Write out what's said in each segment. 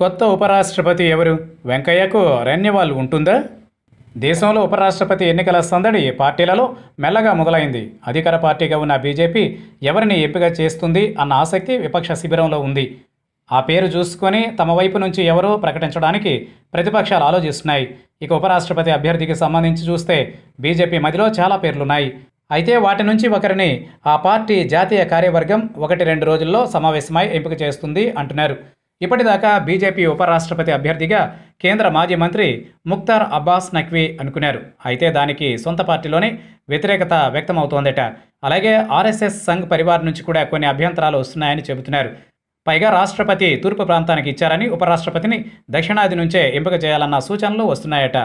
కొత్త ఉపరాష్ట్రపతి ఎవరు వెంకయ్యకు అరణ్యవాళ్ళు ఉంటుందా దేశంలో ఉపరాష్ట్రపతి ఎన్నికల సందడి పార్టీలలో మెల్లగా మొదలైంది అధికార పార్టీగా ఉన్న బీజేపీ ఎవరిని ఎంపిక చేస్తుంది అన్న ఆసక్తి విపక్ష శిబిరంలో ఉంది ఆ పేరు చూసుకొని తమ వైపు నుంచి ఎవరో ప్రకటించడానికి ప్రతిపక్షాలు ఆలోచిస్తున్నాయి ఇక ఉపరాష్ట్రపతి అభ్యర్థికి సంబంధించి చూస్తే బీజేపీ మదిలో చాలా పేర్లున్నాయి అయితే వాటి నుంచి ఒకరిని ఆ పార్టీ జాతీయ కార్యవర్గం ఒకటి రెండు రోజుల్లో సమావేశమై ఎంపిక చేస్తుంది అంటున్నారు ఇప్పటిదాకా బీజేపీ ఉపరాష్ట్రపతి అభ్యర్థిగా కేంద్ర మాజీ మంత్రి ముక్తార్ అబ్బాస్ నఖ్వీ అనుకున్నారు అయితే దానికి సొంత పార్టీలోనే వ్యతిరేకత వ్యక్తమవుతోందట అలాగే ఆర్ఎస్ఎస్ సంఘ్ పరివార్ నుంచి కూడా కొన్ని అభ్యంతరాలు వస్తున్నాయని చెబుతున్నారు పైగా రాష్ట్రపతి తూర్పు ప్రాంతానికి ఇచ్చారని ఉపరాష్ట్రపతిని దక్షిణాది నుంచే ఎంపిక చేయాలన్న సూచనలు వస్తున్నాయట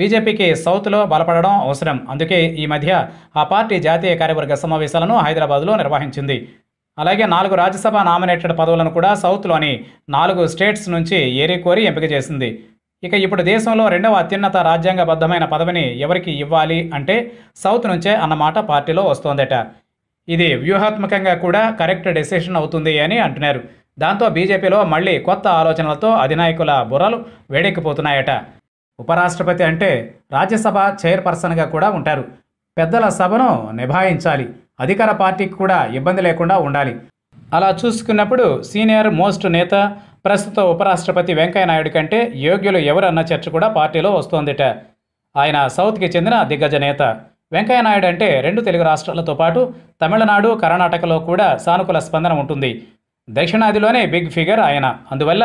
బీజేపీకి సౌత్లో బలపడడం అవసరం అందుకే ఈ మధ్య ఆ పార్టీ జాతీయ కార్యవర్గ సమావేశాలను హైదరాబాద్లో నిర్వహించింది అలాగే నాలుగు రాజ్యసభ నామినేటెడ్ పదవులను కూడా సౌత్లోని నాలుగు స్టేట్స్ నుంచి ఏరికోరి ఎంపిక చేసింది ఇక ఇప్పుడు దేశంలో రెండవ అత్యున్నత రాజ్యాంగబద్ధమైన పదవిని ఎవరికి ఇవ్వాలి అంటే సౌత్ నుంచే అన్నమాట పార్టీలో వస్తోందట ఇది వ్యూహాత్మకంగా కూడా కరెక్ట్ డెసిషన్ అవుతుంది అని అంటున్నారు దాంతో బీజేపీలో మళ్ళీ కొత్త ఆలోచనలతో అధినాయకుల బుర్రలు వేడెక్కిపోతున్నాయట ఉపరాష్ట్రపతి అంటే రాజ్యసభ చైర్పర్సన్గా కూడా ఉంటారు పెద్దల సభను నిభాయించాలి అధికార పార్టీకి కూడా ఇబ్బంది లేకుండా ఉండాలి అలా చూసుకున్నప్పుడు సీనియర్ మోస్ట్ నేత ప్రస్తుత ఉపరాష్ట్రపతి వెంకయ్యనాయుడు కంటే యోగ్యులు ఎవరన్న చర్చ కూడా పార్టీలో వస్తోందిట ఆయన సౌత్కి చెందిన దిగ్గజ నేత వెంకయ్యనాయుడు అంటే రెండు తెలుగు రాష్ట్రాలతో పాటు తమిళనాడు కర్ణాటకలో కూడా సానుకూల స్పందన ఉంటుంది దక్షిణాదిలోనే బిగ్ ఫిగర్ ఆయన అందువల్ల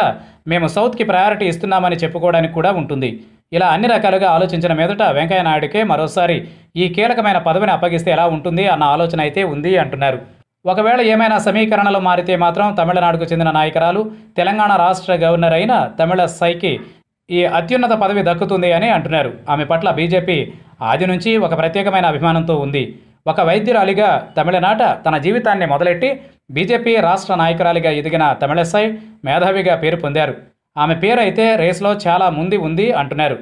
మేము సౌత్కి ప్రయారిటీ ఇస్తున్నామని చెప్పుకోవడానికి కూడా ఉంటుంది ఇలా అన్ని రకాలుగా ఆలోచించిన మీదట వెంకయ్య నాయుడికే మరోసారి ఈ కీలకమైన పదవిని అప్పగిస్తే ఎలా ఉంటుంది అన్న ఆలోచన అయితే ఉంది అంటున్నారు ఒకవేళ ఏమైనా సమీకరణలు మారితే మాత్రం తమిళనాడుకు చెందిన నాయకురాలు తెలంగాణ రాష్ట్ర గవర్నర్ అయిన తమిళ సైకి ఈ అత్యున్నత పదవి దక్కుతుంది అని అంటున్నారు ఆమె పట్ల బీజేపీ ఆది నుంచి ఒక ప్రత్యేకమైన అభిమానంతో ఉంది ఒక వైద్యురాలిగా తమిళనాట తన జీవితాన్ని మొదలెట్టి బీజేపీ రాష్ట్ర నాయకురాలిగా ఎదిగిన తమిళసై మేధావిగా పేరు పొందారు ఆమె పేరు అయితే రేస్లో చాలా ముందు ఉంది అంటున్నారు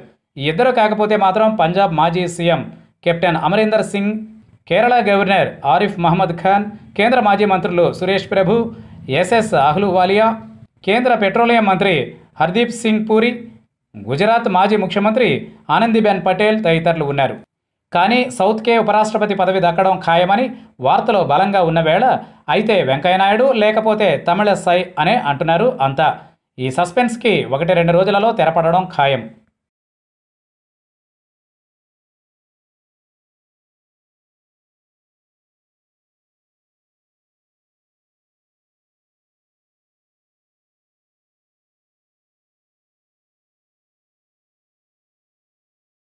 ఇద్దరు కాకపోతే మాత్రం పంజాబ్ మాజీ CM captain Amarinder Singh Kerala governor Arif Mohammad Khan కేంద్ర మాజీ మంత్రులు సురేష్ ప్రభు ఎస్ఎస్ అహ్లువాలియా కేంద్ర పెట్రోలియం మంత్రి హర్దీప్ సింగ్ పూరి గుజరాత్ మాజీ ముఖ్యమంత్రి ఆనందీబెన్ పటేల్ తదితరులు ఉన్నారు కానీ సౌత్కే ఉపరాష్ట్రపతి పదవి దక్కడం ఖాయమని వార్తలో బలంగా ఉన్న వేళ అయితే వెంకయ్యనాయుడు లేకపోతే తమిళ సై అనే అంటున్నారు అంతా ఈ సస్పెన్స్కి ఒకటి రెండు రోజులలో తెరపడడం ఖాయం